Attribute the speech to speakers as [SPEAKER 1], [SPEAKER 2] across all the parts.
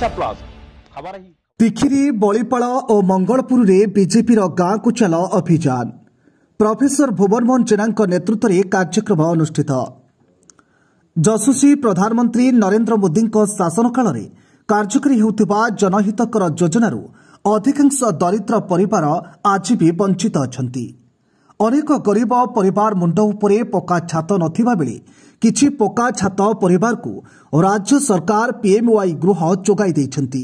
[SPEAKER 1] Odisha plus ଖବର ତିଖିରି ବଳିପାଳ ଓ ମଙ୍ଗଳପୁରରେ ବିଜେପିର ଗାଁକୁ ଚାଲ ଅଭିଯାନ ପ୍ରଫେସର ଭୁବନମୋହନ ଜେନାଙ୍କ ନେତୃତ୍ୱରେ କାର୍ଯ୍ୟକ୍ରମ ଅନୁଷ୍ଠିତ ଯଶସ୍ୱୀ ପ୍ରଧାନମନ୍ତ୍ରୀ ନରେନ୍ଦ୍ର ମୋଦିଙ୍କ ଶାସନକାଳରେ କାର୍ଯ୍ୟକାରୀ ହେଉଥିବା ଜନହିତକର ଯୋଜନାରୁ ଅଧିକାଂଶ ଦରିଦ୍ର ପରିବାର ଆଜି ବି ବଞ୍ଚିତ ଅଛନ୍ତି ଅନେକ ଗରିବ ପରିବାର ମୁଣ୍ଡ ଉପରେ ପକା ଛାତ ନଥିବା ବେଳେ କିଛି ପକ୍କା ଛାତ ପରିବାରକୁ ରାଜ୍ୟ ସରକାର ପିଏମ୍ୱାଇ ଗୃହ ଯୋଗାଇ ଦେଇଛନ୍ତି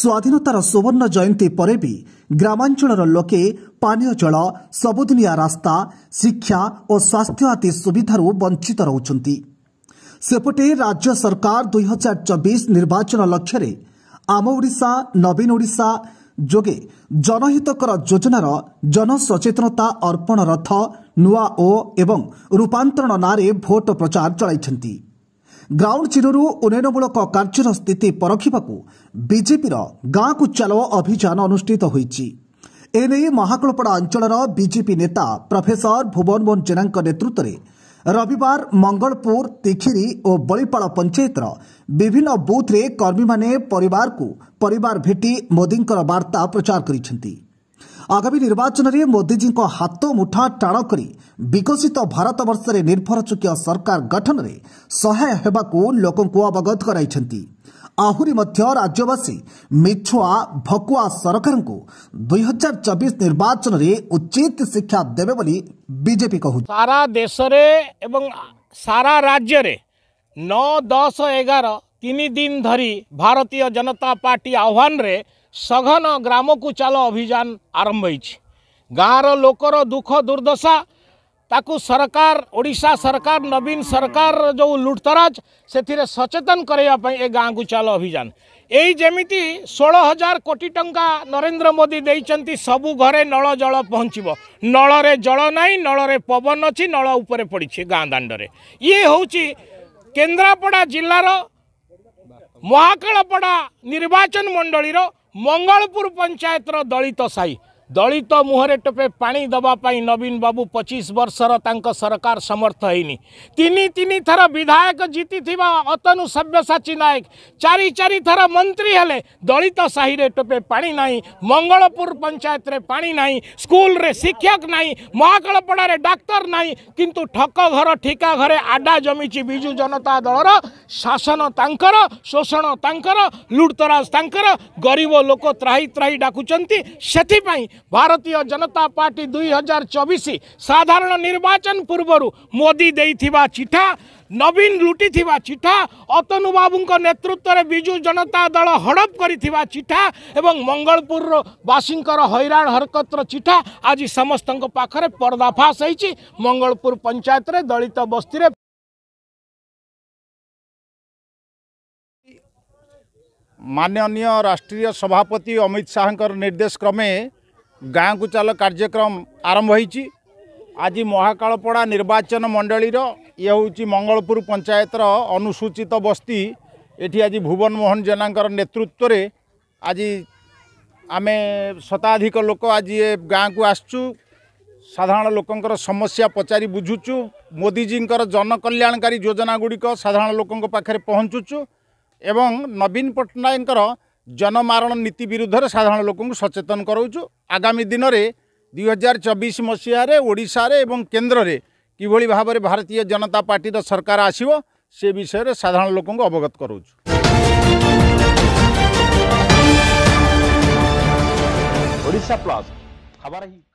[SPEAKER 1] ସ୍ୱାଧୀନତାର ସୁବର୍ଣ୍ଣ ଜୟନ୍ତୀ ପରେ ବି ଗ୍ରାମାଞ୍ଚଳର ଲୋକେ ପାନୀୟ ଜଳ ସବୁଦିନିଆ ରାସ୍ତା ଶିକ୍ଷା ଓ ସ୍ୱାସ୍ଥ୍ୟ ଆଦି ସୁବିଧାରୁ ବଞ୍ଚିତ ରହୁଛନ୍ତି ସେପଟେ ରାଜ୍ୟ ସରକାର ଦୁଇହଜାର ଚବିଶ ନିର୍ବାଚନ ଲକ୍ଷ୍ୟରେ ଆମ ଓଡ଼ିଶା ନବୀନ ଓଡ଼ିଶା ଯୋଗେ ଜନହିତକର ଯୋଜନାର ଜନସଚେତନତା ଅର୍ପଣ ରଥ ନୂଆ ଓ ଏବଂ ରୂପାନ୍ତରଣ ନାଁରେ ଭୋଟ ପ୍ରଚାର ଚଳାଇଛନ୍ତି ଗ୍ରାଉଣ୍ଡ ଜିରୋରୁ ଉନ୍ନୟନମୂଳକ କାର୍ଯ୍ୟର ସ୍ଥିତି ପରଖିବାକୁ ବିଜେପିର ଗାଁକୁ ଚାଲ ଅଭିଯାନ ଅନୁଷ୍ଠିତ ହୋଇଛି ଏନେଇ ମହାକୁଳପଡ଼ା ଅଞ୍ଚଳର ବିଜେପି ନେତା ପ୍ରଫେସର ଭୁବନ ମୋହନ ଜେନାଙ୍କ ନେତୃତ୍ୱରେ ରବିବାର ମଙ୍ଗଳପୁର ତିଖିରି ଓ ବଳିପାଳ ପଞ୍ଚାୟତର ବିଭିନ୍ନ ବୁଥ୍ରେ କର୍ମୀମାନେ ପରିବାରକୁ ପରିବାର ଭେଟି ମୋଦିଙ୍କର ବାର୍ତ୍ତା ପ୍ରଚାର କରିଛନ୍ତି ଆଗାମୀ ନିର୍ବାଚନରେ ମୋଦିଜୀଙ୍କ ହାତ ମୁଠା ଟାଣ କରି ବିକଶିତ ଭାରତବର୍ଷରେ ନିର୍ଭରଚୁକୀୟ ସରକାର ଗଠନରେ ସହାୟ ହେବାକୁ ଲୋକଙ୍କୁ ଅବଗତ କରାଇଛନ୍ତି ଆହୁରି ମଧ୍ୟ ରାଜ୍ୟବାସୀ ମିଛୁଆ ଭକୁଆ ସରକାରଙ୍କୁ ଦୁଇହଜାର ଚବିଶ ନିର୍ବାଚନରେ ଉଚିତ ଶିକ୍ଷା ଦେବେ ବୋଲି ବିଜେପି କହୁଛି
[SPEAKER 2] ସାରା ଦେଶରେ ଏବଂ ସାରା ରାଜ୍ୟରେ ନଅ ଦଶ ଏଗାର ତିନି ଦିନ ଧରି ଭାରତୀୟ ଜନତା ପାର୍ଟି ଆହ୍ୱାନରେ ସଘନ ଗ୍ରାମକୁ ଚାଲ ଅଭିଯାନ ଆରମ୍ଭ ହୋଇଛି ଗାଁର ଲୋକର ଦୁଃଖ ଦୁର୍ଦ୍ଦଶା ତାକୁ ସରକାର ଓଡ଼ିଶା ସରକାର ନବୀନ ସରକାର ଯେଉଁ ଲୁଟତରାଜ ସେଥିରେ ସଚେତନ କରାଇବା ପାଇଁ ଏ ଗାଁକୁ ଚାଲ ଅଭିଯାନ ଏଇ ଯେମିତି ଷୋହଳ ହଜାର କୋଟି ଟଙ୍କା ନରେନ୍ଦ୍ର ମୋଦି ଦେଇଛନ୍ତି ସବୁ ଘରେ ନଳ ଜଳ ପହଞ୍ଚିବ ନଳରେ ଜଳ ନାହିଁ ନଳରେ ପବନ ଅଛି ନଳ ଉପରେ ପଡ଼ିଛି ଗାଁ ଦାଣ୍ଡରେ ଇଏ ହେଉଛି କେନ୍ଦ୍ରାପଡ଼ା ଜିଲ୍ଲାର ମହାକାଳପଡ଼ା ନିର୍ବାଚନ ମଣ୍ଡଳୀର ମଙ୍ଗଳପୁର ପଞ୍ଚାୟତର ଦଳିତ ସାହି ଦଳିତ ମୁହଁରେ ଟୋପେ ପାଣି ଦେବା ପାଇଁ ନବୀନ ବାବୁ ପଚିଶ ବର୍ଷର ତାଙ୍କ ସରକାର ସମର୍ଥ ହେଇନି ତିନି ତିନି ଥର ବିଧାୟକ ଜିତିଥିବା ଅତନୁ ସବ୍ୟସାଚୀ ନାୟକ ଚାରି ଚାରି ଥର ମନ୍ତ୍ରୀ ହେଲେ ଦଳିତ ସାହିରେ ଟୋପେ ପାଣି ନାହିଁ ମଙ୍ଗଳପୁର ପଞ୍ଚାୟତରେ ପାଣି ନାହିଁ ସ୍କୁଲରେ ଶିକ୍ଷକ ନାହିଁ ମହାକାଳପଡ଼ାରେ ଡାକ୍ତର ନାହିଁ କିନ୍ତୁ ଠକ ଘର ଠିକା ଘରେ ଆଡ଼ା ଜମିଛି ବିଜୁ ଜନତା ଦଳର ଶାସନ ତାଙ୍କର ଶୋଷଣ ତାଙ୍କର ଲୁଟତରାଜ ତାଙ୍କର ଗରିବ ଲୋକ ତ୍ରାହି ତ୍ରାହି ଡାକୁଛନ୍ତି ସେଥିପାଇଁ ଭାରତୀୟ ଜନତା ପାର୍ଟି ଦୁଇ ହଜାର ଚବିଶ ସାଧାରଣ ନିର୍ବାଚନ ପୂର୍ବରୁ ମୋଦି ଦେଇଥିବା ଚିଠା ନବୀନ ଲୁଟିଥିବା ଚିଠା ଅତନୁ ବାବୁଙ୍କ ନେତୃତ୍ୱରେ ବିଜୁ ଜନତା ଦଳ ହଡ଼ପ କରିଥିବା ଚିଠା ଏବଂ ମଙ୍ଗଳପୁରର ବାସୀଙ୍କର ହଇରାଣ ହରକତର ଚିଠା ଆଜି ସମସ୍ତଙ୍କ ପାଖରେ ପର୍ଦ୍ଦାଫାସ ହେଇଛି ମଙ୍ଗଳପୁର ପଞ୍ଚାୟତରେ ଦଳିତ ବସ୍ତିରେ
[SPEAKER 3] ମାନନୀୟ ରାଷ୍ଟ୍ରୀୟ ସଭାପତି ଅମିତ ଶାହାଙ୍କର ନିର୍ଦ୍ଦେଶ କ୍ରମେ ଗାଁକୁ ଚାଲ କାର୍ଯ୍ୟକ୍ରମ ଆରମ୍ଭ ହୋଇଛି ଆଜି ମହାକାଳପଡ଼ା ନିର୍ବାଚନ ମଣ୍ଡଳୀର ଇଏ ହେଉଛି ମଙ୍ଗଳପୁର ପଞ୍ଚାୟତର ଅନୁସୂଚିତ ବସ୍ତି ଏଠି ଆଜି ଭୁବନ ମୋହନ ଜେନାଙ୍କର ନେତୃତ୍ୱରେ ଆଜି ଆମେ ଶତାଧିକ ଲୋକ ଆଜି ଏ ଗାଁକୁ ଆସୁଛୁ ସାଧାରଣ ଲୋକଙ୍କର ସମସ୍ୟା ପଚାରି ବୁଝୁଛୁ ମୋଦିଜୀଙ୍କର ଜନକଲ୍ୟାଣକାରୀ ଯୋଜନା ଗୁଡ଼ିକ ସାଧାରଣ ଲୋକଙ୍କ ପାଖରେ ପହଞ୍ଚୁଛୁ ଏବଂ ନବୀନ ପଟ୍ଟନାୟକଙ୍କର ଜନମାରଣ ନୀତି ବିରୁଦ୍ଧରେ ସାଧାରଣ ଲୋକଙ୍କୁ ସଚେତନ କରାଉଛୁ ଆଗାମୀ ଦିନରେ ଦୁଇହଜାର ଚବିଶ ମସିହାରେ ଓଡ଼ିଶାରେ ଏବଂ କେନ୍ଦ୍ରରେ କିଭଳି ଭାବରେ ଭାରତୀୟ ଜନତା ପାର୍ଟିର ସରକାର ଆସିବ ସେ ବିଷୟରେ ସାଧାରଣ ଲୋକଙ୍କୁ ଅବଗତ କରାଉଛୁ ଓଡ଼ିଶା ପ୍ଲସ୍
[SPEAKER 2] ଖବର ହିଁ